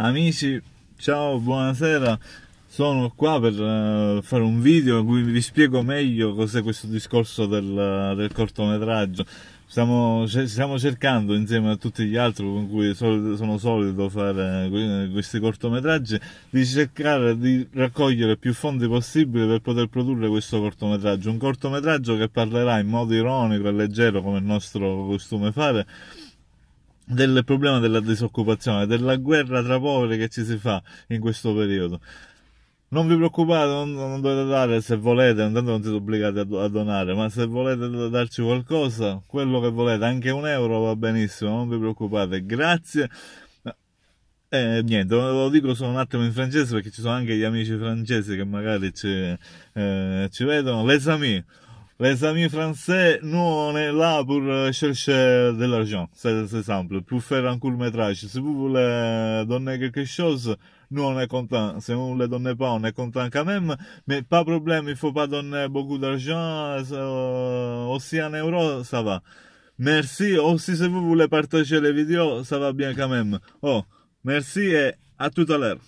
Amici, ciao, buonasera. Sono qua per eh, fare un video in cui vi spiego meglio cos'è questo discorso del, eh, del cortometraggio. Stiamo, stiamo, cercando insieme a tutti gli altri con cui sono solito fare eh, questi cortometraggi di cercare di raccogliere più fondi possibili per poter produrre questo cortometraggio un cortometraggio che parlerà in modo ironico e leggero come è il nostro costume fare del problema della disoccupazione, della guerra tra poveri che ci si fa in questo periodo. Non vi preoccupate, non, non dovete dare se volete, intanto non siete obbligati a, a, donare, ma se volete darci qualcosa, quello che volete, anche un euro va benissimo, non vi preoccupate. Grazie. Eh, niente, lo dico solo un attimo in francese perché ci sono anche gli amici francesi che magari ci, eh, ci vedono. Les amis. les amis français, nous on est là pour euh, chercher de l'argent, c'est simple, pour faire un court métrage. Si vous voulez donner quelque chose, nous on est content. Si vous ne le donnez pas, on est contents quand même. Mais pas de problème, il ne faut pas donner beaucoup d'argent, euh, aussi en euro, ça va. Merci, aussi oh, si vous voulez partager les vidéos, ça va bien quand même. Oh, merci et à tout à l'heure.